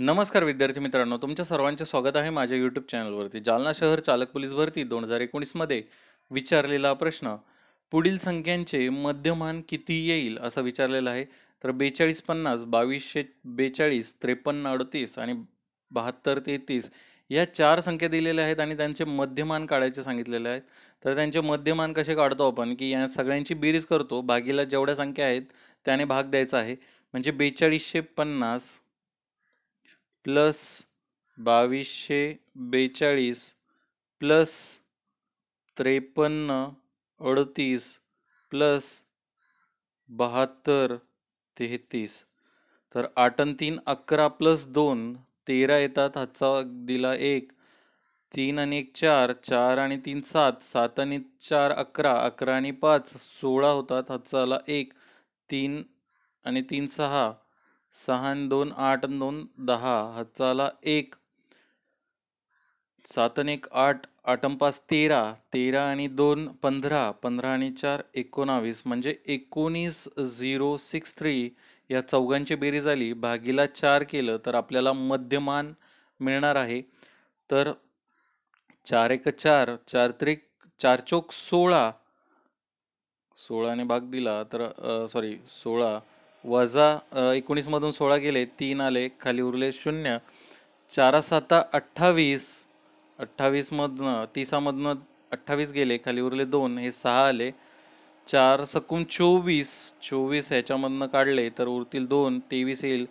नमस्कार विद्यार्थी मित्रांनो तुमच्या सर्वांचे स्वागत आहे माझ्या यूट्यूब चॅनलवरती जालना शहर चालक पोलीस भरती दोन हजार एकोणीसमध्ये विचारलेला प्रश्न पुढील संख्यांचे मध्यमान किती येईल असं विचारलेलं आहे तर बेचाळीस पन्नास बावीसशे बेचाळीस त्रेपन्न अडतीस आणि बहात्तर तेहतीस या चार संख्या दिलेल्या आहेत आणि त्यांचे मध्यमान काढायचे सांगितलेले आहेत तर त्यांचे मध्यमान कसे काढतो आपण की या सगळ्यांची बेरीज करतो भागीला जेवढ्या संख्या आहेत त्याने भाग द्यायचा आहे म्हणजे बेचाळीसशे पन्नास प्लस बावीसशे बेचाळीस प्लस त्रेपन्न अडतीस प्लस बहात्तर तेहतीस तर आठ आणि तीन अकरा प्लस दोन तेरा येतात हातचा दिला एक तीन आणि एक चार चार आणि तीन सात सात आणि चार अकरा अकरा आणि पाच सोळा होतात हातचा आला एक तीन आणि तीन सहा सहा आणि दोन आठ दोन दहा हजाला एक सात एक आठ आठम पाच तेरा तेरा आणि दोन पंधरा पंधरा आणि चार एकोणावीस म्हणजे एकोणीस झिरो सिक्स थ्री या चौघांची बेरीज आली भागीला चार केलं तर आपल्याला मध्यमान मिळणार आहे तर चार एक चार चार त्रिक चार चौक सोळा सोळाने भाग दिला तर सॉरी सोळा वजा एकोणीसमधून सोळा गेले तीन आले खाली उरले शून्य चारा सात अठ्ठावीस अठ्ठावीसमधनं तिसामधनं अठ्ठावीस गेले खाली उरले दोन हे सहा आले चार सकून चोवीस चोवीस ह्याच्यामधनं काढले तर उरतील दोन तेवीस येईल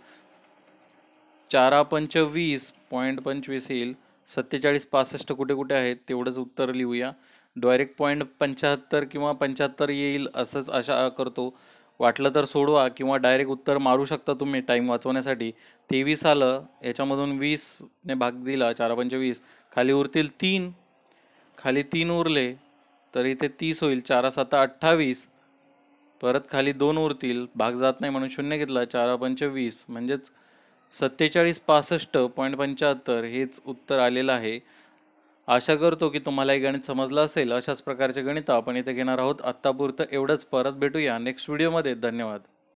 चारा पंचवीस पॉईंट पंचवीस येईल सत्तेचाळीस पासष्ट कुठे कुठे आहेत तेवढंच उत्तर लिहूया डायरेक्ट पॉईंट पंच्याहत्तर किंवा पंच्याहत्तर येईल असंच आशा करतो वाटलं तर सोडवा किंवा डायरेक्ट उत्तर मारू शकता तुम्ही टाईम वाचवण्यासाठी तेवीस आलं याच्यामधून वीसने भाग दिला चार पंचवीस खाली उरतील तीन खाली तीन उरले तर इथे तीस होईल चार सात अठ्ठावीस परत खाली दोन उरतील भाग जात नाही म्हणून शून्य घेतला चार पंचवीस म्हणजेच सत्तेचाळीस पासष्ट पॉईंट पंच्याहत्तर हेच उत्तर आलेलं आहे आशा करतो की तुम्हाला हे गणित समजलं असेल अशाच प्रकारचे गणित आपण इथे घेणार आहोत आत्तापुरतं एवढंच परत भेटूया नेक्स्ट व्हिडिओमध्ये धन्यवाद